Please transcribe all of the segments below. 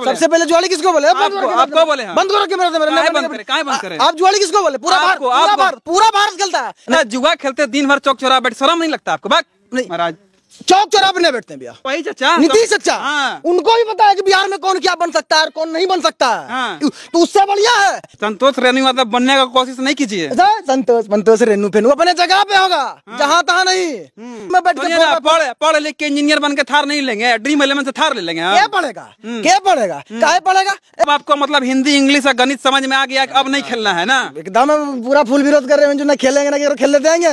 किसको बोले सबसे पहले जुआली किसको बोले आपको बोले हाँ। बंद करो कैमरा से मेरा बंद करे आप जुआली किसको बोले पूरा भारत पूरा भारत खेलता है ना जुआ खेलते दिन भर चौक चौरा बैठ शर्म नहीं लगता आपको बात महाराज चौक चौरा पे नहीं बैठते हैं भैया वही चाचा तो- नीतीश चाचा हाँ। उनको भी पता है कि बिहार में कौन क्या बन सकता है कौन नहीं बन सकता है हाँ। तो, तो उससे बढ़िया है संतोष रेणु मतलब बनने का कोशिश नहीं कीजिए अच्छा, संतोष संतोष रेणु फेनु अपने जगह पे होगा हाँ। जहाँ तहा नहीं हम्म। मैं बैठ के पढ़ पढ़ लिख के इंजीनियर बन के थार नहीं लेंगे ड्रीम इलेवन से थार ले लेंगे क्या पढ़ेगा हम्म। क्या पढ़ेगा हम्म। क्या पढ़ेगा अब आपको मतलब हिंदी इंग्लिश और गणित समझ में आ गया अब नहीं खेलना है ना एकदम पूरा फुल विरोध कर रहे हैं जो ना खेलेंगे ना खेलने देंगे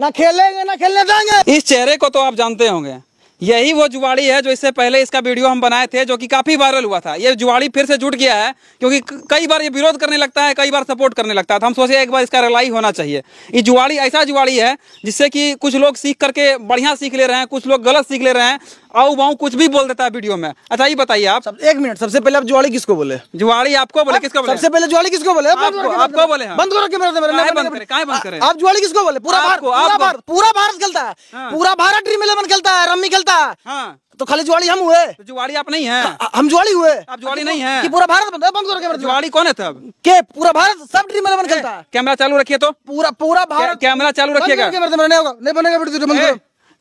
ना खेलेंगे ना खेलने देंगे इस चेहरे को तो आप जानते जानते होंगे यही वो जुआड़ी है जो इससे पहले इसका वीडियो हम बनाए थे जो कि काफ़ी वायरल हुआ था ये जुआड़ी फिर से जुट गया है क्योंकि कई बार ये विरोध करने लगता है कई बार सपोर्ट करने लगता है तो हम सोचे एक बार इसका रिलाई होना चाहिए ये जुआड़ी ऐसा जुआड़ी है जिससे कि कुछ लोग सीख करके बढ़िया सीख ले रहे हैं कुछ लोग गलत सीख ले रहे हैं आऊ बाऊ कुछ भी बोल देता है वीडियो में अच्छा ये बताइए आप सब, एक मिनट सबसे पहले आप जुआड़ी किसको बोले जुआड़ी आपको बोले आप, किसको बोले सबसे पहले जुआड़ी किसको बोले आपको आपको बोले हाँ। बंद करो कैमरा मेरे आप जुआड़ी किसको बोले पूरा भारत पूरा भारत खेलता है हाँ। पूरा भारत ड्रीम इलेवन खेलता है रम्मी खेलता है हाँ। तो खाली जुआड़ी हम हुए तो जुआड़ी आप नहीं है हम जुआड़ी हुए आप जुआड़ी नहीं है कि पूरा भारत बंद करो कैमरा जुआड़ी कौन है तब के पूरा भारत सब ड्रीम इलेवन खेलता है कैमरा चालू रखिए तो पूरा पूरा भारत कैमरा चालू रखिएगा नहीं बनेगा वीडियो बंद करो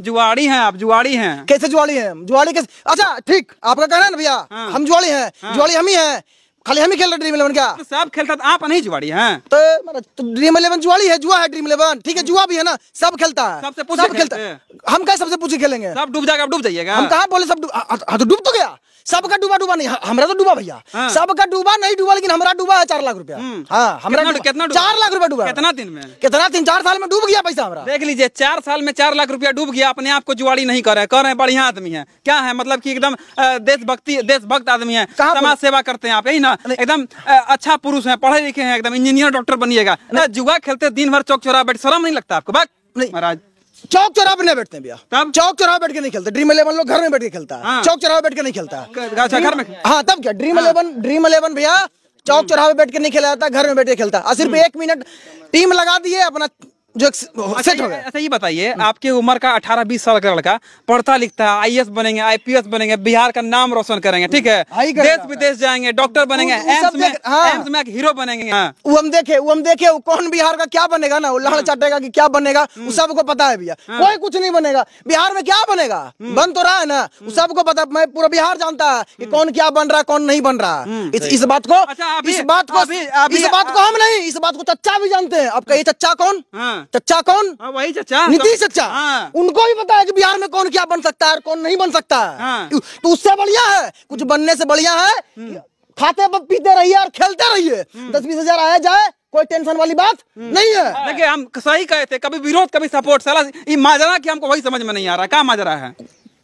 जुआड़ी हैं आप जुआड़ी हैं कैसे जुआड़ी हैं जुआड़ी कैसे अच्छा ठीक आपका कहना है ना भैया हाँ। हम जुआड़ी हैं हाँ। जुआड़ी हम ही हैं खाली हम ही खेल रहे ड्रीम इलेवन क्या तो सब खेलता था आप नहीं जुआड़ी हैं तो, ड्रीम मतलब, इलेवन तो जुआड़ी है जुआ है ड्रीम इलेवन ठीक है जुआ भी है ना सब खेलता है सबसे पूछा खेलता है हम क्या सबसे पूछे खेलेंगे सब डूब जाएगा डूब जाइएगा हम कहा बोले सब डूब हाँ, हाँ, हाँ, तो, तो गया सबका डूबा डूबा नहीं हमारा तो डूबा भैया हाँ। सबका डूबा नहीं डूबा लेकिन हमारा डूबा है चार लाख रुपया हम्म। हाँ कितना, चार लाख रुपया डूबा कितना दिन में कितना तीन चार साल में डूब गया पैसा हमारा देख लीजिए चार साल में चार लाख रुपया डूब गया अपने आप को जुआड़ी नहीं कर रहे कर रहे बढ़िया आदमी है क्या है मतलब की एकदम देशभक्ति देशभक्त आदमी है समाज सेवा करते हैं आप यही ना एकदम अच्छा पुरुष है पढ़े लिखे हैं एकदम इंजीनियर डॉक्टर बनिएगा जुआ खेलते दिन भर चौक चौरा बैठ शर्म नहीं लगता आपको बात महाराज चौक चौराहे पर नहीं बैठते भैया चौक चौराहे बैठ के नहीं खेलते ड्रीम इलेवन लोग घर में बैठ के खेलता है हाँ। चौक चौराहे बैठ के नहीं खेलता अच्छा, हाँ तब क्या ड्रीम इलेवन ड्रीम इलेवन भैया चौक हम्म। चौराहे बैठ के नहीं खेला जाता घर में बैठ के खेलता सिर्फ हम्म। एक मिनट टीम लगा दिए अपना जो सेट अच्छा, हो गया अच्छा ये बताइए हम्म। आपके उम्र का अठारह बीस साल का लड़का पढ़ता लिखता है आईएएस बनेंगे आईपीएस बनेंगे बिहार का नाम रोशन करेंगे ठीक है देश विदेश जाएंगे डॉक्टर बनेंगे एम्स में एम्स हाँ। में हीरो बनेंगे वो हाँ। हम देखे वो हम देखे कौन बिहार का क्या बनेगा ना वो लड़ हम्म। चाटेगा की क्या बनेगा वो हम्म। सबको पता है भैया हाँ। कोई कुछ नहीं बनेगा बिहार में क्या बनेगा बन तो रहा है ना सबको पता मैं पूरा बिहार जानता है की कौन क्या बन रहा है कौन नहीं बन रहा है इस बात को अच्छा, इस बात को इस बात को हम नहीं इस बात को चच्चा भी जानते हैं अब कही चच्चा कौन चचा कौन हाँ, वही चचा नीतीश तो- चचा हाँ। उनको भी पता है कि बिहार में कौन क्या बन सकता है और कौन नहीं बन सकता है हाँ। तो उससे बढ़िया है कुछ बनने से बढ़िया है हम्म। खाते पीते रहिए और खेलते रहिए हम्म। दस बीस हजार आया जाए कोई टेंशन वाली बात हम्म। नहीं है देखिए हम सही कहे थे कभी विरोध कभी सपोर्ट सला माजरा की हमको वही समझ में नहीं आ रहा क्या माजरा है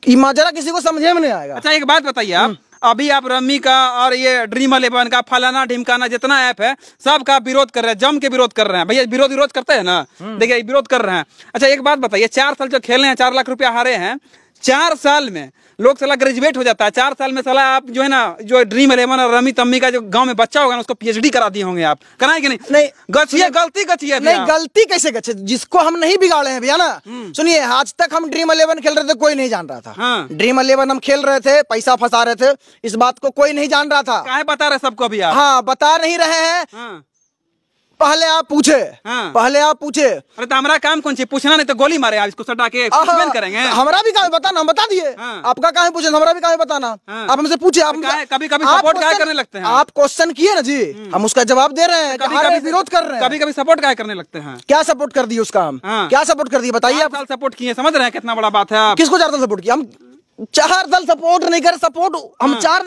ये माजरा किसी को समझे में नहीं आएगा अच्छा एक बात बताइए आप अभी आप रम्मी का और ये ड्रीम अलेवन का फलाना ढिमकाना जितना ऐप है सबका विरोध कर रहे हैं जम के विरोध कर रहे हैं भैया विरोध विरोध करते हैं ना हम्म। देखिए विरोध कर रहे हैं अच्छा एक बात बताइए चार साल जो खेले हैं चार लाख रुपया हारे हैं चार साल में लोग साला ग्रेजुएट हो जाता है चार साल में साला आप जो है ना जो ड्रीम इलेवन और रमी तम्मी का जो गांव में बच्चा होगा ना उसको पीएचडी करा दिए होंगे आप कराए कि नहीं नहीं गछिए गलती गचिए नहीं गलती कैसे गछे जिसको हम नहीं बिगाड़े हैं भैया ना हम्म। सुनिए आज तक हम ड्रीम इलेवन खेल रहे थे कोई नहीं जान रहा था हाँ। ड्रीम इलेवन हम खेल रहे थे पैसा फंसा रहे थे इस बात को कोई नहीं जान रहा था बता रहे सबको भैया हाँ बता नहीं रहे हैं हाँ। पहले आप पूछे हाँ। पहले आप पूछे अरे तो हमारा काम कौन सी पूछना नहीं तो गोली मारे आज इसको सटा के करेंगे हमारा भी काम बताना हम बता दिए हाँ। आपका काम पूछे हमारा भी काम बताना हाँ। आप हमसे पूछे आप कभी कभी सपोर्ट क्या करने लगते हैं आप क्वेश्चन किए ना जी हम्म। हम उसका जवाब दे रहे हैं विरोध कर रहे हैं कभी कभी सपोर्ट क्या करने लगते हैं क्या सपोर्ट कर दिए उसका हम हाँ। क्या सपोर्ट कर दिए बताइए आप सपोर्ट किए समझ रहे हैं कितना बड़ा बात है किसको चार सपोर्ट किया हम चार दल सपोर्ट नहीं कर सपोर्ट हम हाँ। चार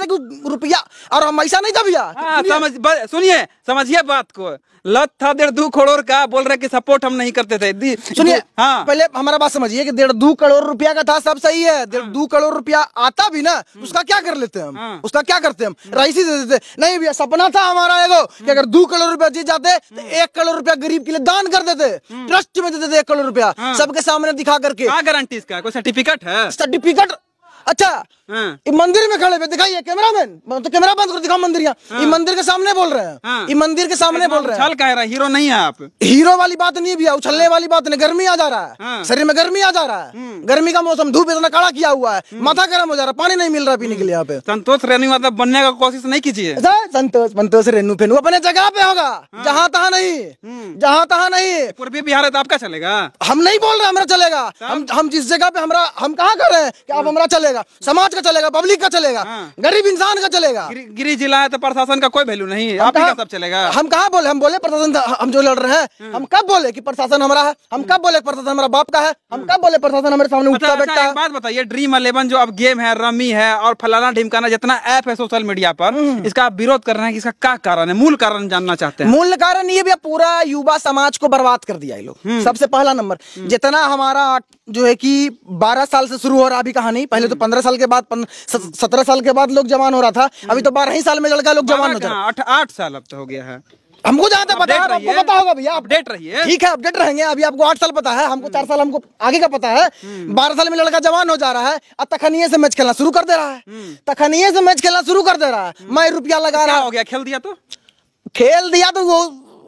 रुपया और हम ऐसा नहीं था भैया हाँ, सुनिए समझिए बात को लत था डेढ़ दो करोड़ का बोल रहे कि सपोर्ट हम नहीं करते थे सुनिए हाँ पहले हमारा बात समझिए कि डेढ़ दो करोड़ रुपया का था सब सही है डेढ़ हाँ। दो करोड़ रुपया आता भी ना हम्म। उसका क्या कर लेते हम हाँ। उसका क्या करते हम हम्म। राइसी दे देते नहीं भैया सपना था हमारा एगो कि हम्म। अगर दो करोड़ रुपया जीत जाते तो एक करोड़ रुपया गरीब के लिए दान कर देते ट्रस्ट में देते एक करोड़ रुपया हाँ। सबके सामने दिखा करके गारंटी इसका कोई सर्टिफिकेट है सर्टिफिकेट अच्छा ये हाँ। मंदिर में खड़े दिखाइए मैन मतलब तो कैमरा बंद कर दिखाओ मंदिर यहाँ ये हाँ। मंदिर के सामने बोल रहे हैं ये हाँ। मंदिर के सामने बोल रहे हैं कह रहा है हीरो नहीं है आप हीरो वाली बात नहीं भैया उछलने वाली बात नहीं गर्मी आ जा रहा है शरीर में गर्मी आ जा रहा है हम्म। गर्मी का मौसम धूप इतना कड़ा किया हुआ है हम्म। माथा गर्म हो जा रहा है पानी नहीं मिल रहा पीने के लिए यहाँ पे संतोष रहने मतलब बनने का कोशिश नहीं कीजिए संतोष संतोष रेनू फेनू अपने जगह पे होगा हाँ। जहाँ तहाँ नहीं हम्म। जहाँ तहाँ नहीं पूर्वी बिहार है तो आपका चलेगा हम नहीं बोल रहे हमारा चलेगा हाँ। हम हम जिस जगह पे हमारा हम कहाँ कर रहे हैं कि आप हाँ। हमारा चलेगा समाज का चलेगा पब्लिक का चलेगा हाँ। गरीब इंसान का चलेगा गिरी जिला है तो प्रशासन का कोई वैल्यू नहीं है आपका सब चलेगा हम कहाँ बोले हम बोले प्रशासन हम जो लड़ रहे हैं हम कब बोले की प्रशासन हमारा है हम कब बोले प्रशासन हमारा बाप का है हम कब बोले प्रशासन हमारे सामने अच्छा, उठता बैठता अच्छा, है बात बताइए ड्रीम इलेवन जो अब गेम है रमी है और फलाना ढिमकाना जितना ऐप है सोशल मीडिया पर हम्म। इसका विरोध विरोध कर रहे हैं कि इसका क्या कारण है मूल कारण जानना चाहते हैं मूल कारण ये भी पूरा युवा समाज को बर्बाद कर दिया ये लोग हम्म। सबसे पहला नंबर हम्म। जितना हमारा जो है कि 12 साल से शुरू हो रहा अभी कहानी पहले तो 15 हम्म। साल के बाद 17 साल के बाद लोग जवान हो रहा था अभी तो बारह ही साल में लड़का लोग जवान हो रहा हाँ, आठ साल अब तो हो गया है हमको जहाँ तक पता है आपको पता होगा भैया अपडेट रहिए ठीक है अपडेट रहेंगे अभी आपको आठ साल पता है हमको चार साल हमको आगे का पता है हम्म। बारह साल में लड़का जवान हो जा रहा है और तखनिये से मैच खेलना शुरू कर दे रहा है हम्म। तखनिये से मैच खेलना शुरू कर दे रहा है हम्म। मैं रुपया लगा तो रहा हो गया खेल दिया तो खेल दिया तो वो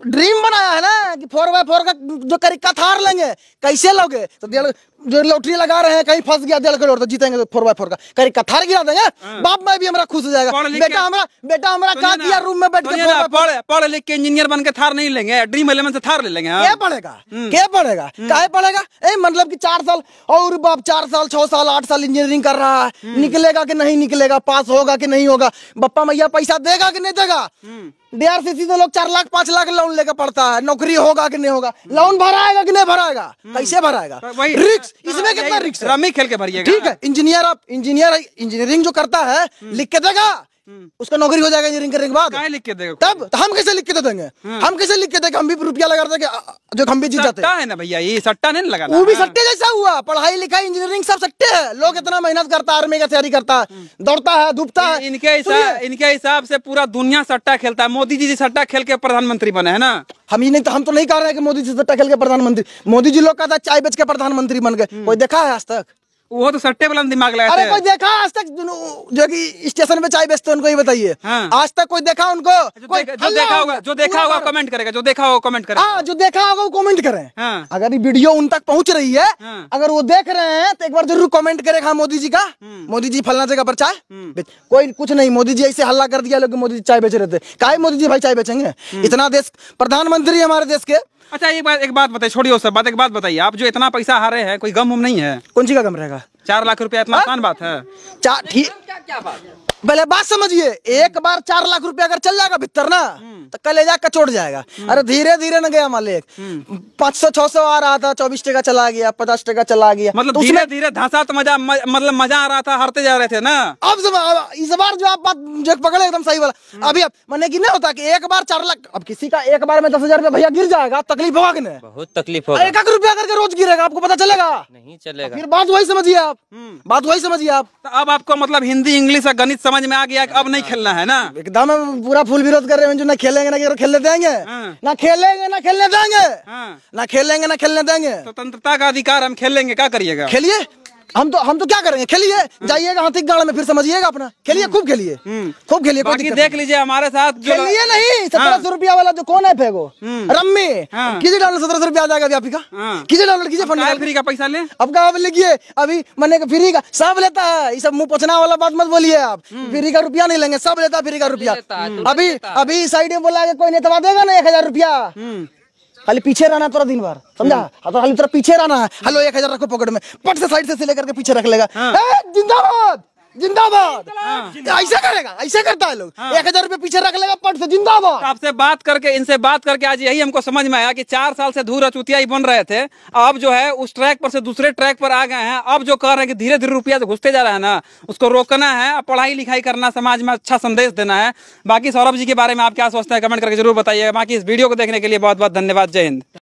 ड्रीम बनाया है ना कि फोर बाय फोर का जो करिक्का थार लेंगे कैसे लोगे तो डेढ़ जो लॉटरी लगा रहे हैं कहीं फंस गया डेढ़ करोड़ तो जीतेंगे तो फोर बाय फोर का करिक्का थार गिरा देंगे हाँ। बाप मैं भी हमारा खुश हो जाएगा बेटा हमारा बेटा हमारा कहा किया रूम में बैठ के पढ़ लिख के इंजीनियर बन के थार नहीं लेंगे ड्रीम इलेवन से थार ले लेंगे हाँ। क्या पड़ेगा हम्म। क्या पड़ेगा हम्म। क्या पड़ेगा ए मतलब की चार साल और बाप चार साल छह साल आठ साल इंजीनियरिंग कर रहा है हम्म। निकलेगा कि नहीं निकलेगा पास होगा कि नहीं होगा बप्पा मैया पैसा देगा कि नहीं देगा डीआरसीसी से लोग चार लाख पांच लाख लोन लेकर पड़ता है नौकरी होगा कि नहीं होगा लोन भराएगा कि नहीं भराएगा हम्म। कैसे भराएगा रिक्स तो इसमें कितना रिक्स रमी खेल के भरिएगा ठीक है इंजीनियर आप इंजीनियर इंजीनियरिंग जो करता है हम्म। लिख के देगा हम्म। उसका नौकरी हो जाएगा इंजीनियरिंग करने के बाद लिख के देगा तब तो हम कैसे लिख के दे देंगे हाँ। हम कैसे लिख के देंगे हम भी रुपया लगा देंगे जो हम भी जीत जाते हैं ना भैया ये सट्टा नहीं लगा वो भी हाँ। सट्टे जैसा हुआ पढ़ाई लिखाई इंजीनियरिंग सब सट्टे है लोग इतना मेहनत करता है आर्मी का तैयारी करता है हम्म। दौड़ता है धूपता है इनके इनके हिसाब से पूरा दुनिया सट्टा खेलता है मोदी जी सट्टा खेल के प्रधानमंत्री बने है ना हम ही नहीं तो- हम तो नहीं कह रहे हैं कि मोदी जी सट्टा खेल के प्रधानमंत्री मोदी जी लोग कहता चाय बेच के प्रधानमंत्री बन गए हम्म। कोई देखा है आज तक वो तो सट्टे वाला दिमाग लगा अरे कोई देखा आज तक जो कि स्टेशन पे चाय बेचते उनको ही बताइए हाँ। आज तक कोई देखा उनको जो, कोई जो देखा होगा जो देखा होगा कमेंट करेगा जो देखा होगा कमेंट करेगा हाँ जो देखा होगा वो कमेंट करें हाँ। अगर वीडियो उन तक पहुंच रही है हाँ। अगर वो देख रहे हैं तो एक बार जरूर कमेंट करेगा हाँ, मोदी जी का हम्म। मोदी जी फलना जगह पर चाय हम्म। कोई कुछ नहीं मोदी जी ऐसे हल्ला कर दिया लोग मोदी जी चाय बेच रहे थे का मोदी जी भाई चाय बेचेंगे हम्म। इतना देश प्रधानमंत्री हमारे देश के अच्छा एक बात एक बात बताइए छोड़िए सब बात एक बात बताइए आप जो इतना पैसा हारे हैं कोई गम उम नहीं है कौन सी का गम रहेगा चार लाख रुपया इतना हाँ? आसान बात है चार ठीक क्या बात पहले बात समझिए एक बार चार लाख रुपया अगर चल जाएगा भीतर ना हम्म। तो कलेजा कचोट जाएगा हम्म। अरे धीरे धीरे न गया मालिक हम्म। पांच सौ छह सौ आ रहा था चौबीस टका चला गया पचास टका चला गया मतलब तो धीरे धीरे धंसा तो मजा मतलब मजा आ रहा था हारते जा रहे थे ना अब इस बार जो आप बात जो पकड़े एकदम सही वाला अभी मैंने की नहीं होता की एक बार चार लाख अब किसी का एक बार में दस हजार भैया गिर जाएगा तकलीफ होगा कितने बहुत तकलीफ होगा एक एक रुपया करके रोज गिरेगा आपको पता चलेगा नहीं चलेगा फिर बात वही समझिए आप बात वही समझिए आप तो अब आपको मतलब हिंदी इंग्लिश और गणित समझ में आ गया अब नहीं खेलना है ना एकदम पूरा फुल विरोध कर रहे हैं जो हाँ। ना खेलेंगे ना खेलने देंगे ना खेलेंगे ना खेलने देंगे ना खेलेंगे ना खेलने देंगे स्वतंत्रता का अधिकार हम खेलेंगे क्या करिएगा खेलिए हम तो हम तो क्या करेंगे खेलिए हम्म। जाइएगा हाथी गाड़ में फिर समझिएगा अपना खेलिए खूब खेलिए हम्म। खूब खेलिए देख लीजिए हमारे साथ खेलिए नहीं हाँ। सत्रह सौ रुपया वाला जो कौन है फेगो हम्म। रम्मी हाँ। किसी डॉलर सत्रह सौ रुपया आ जाएगा अभी आपका किसी डॉलर किसी फंड फ्री का पैसा ले अब कहा लिखिए अभी मैंने फ्री का सब लेता है ये सब मुंह पोचना वाला बात मत बोलिए आप फ्री का रुपया नहीं लेंगे सब लेता है फ्री का रुपया अभी अभी साइड में बोला कोई नेतवा देगा ना एक हजार रुपया खाली पीछे रहना थोड़ा दिन भर समझा तो खाली तोरा पीछे रहना है हेलो एक हजार रखो पॉकेट में पट से साइड से लेकर के पीछे रख लेगा हाँ। जिंदाबाद जिंदाबाद हाँ। ऐसा करेगा ऐसे करता है लोग हाँ। एक हजार रूपए पीछे रख लेगा पट से जिंदाबाद तो आपसे बात करके इनसे बात करके आज यही हमको समझ में आया कि चार साल से धूल अचुतिया ही बन रहे थे अब जो है उस ट्रैक पर से दूसरे ट्रैक पर आ गए हैं अब जो कह रहे हैं कि धीरे धीरे रुपया जो घुसते जा रहा है ना उसको रोकना है पढ़ाई लिखाई करना समाज में अच्छा संदेश देना है बाकी सौरभ जी के बारे में आप क्या सोचते हैं कमेंट करके जरूर बताइए बाकी इस वीडियो को देखने के लिए बहुत बहुत धन्यवाद जय हिंद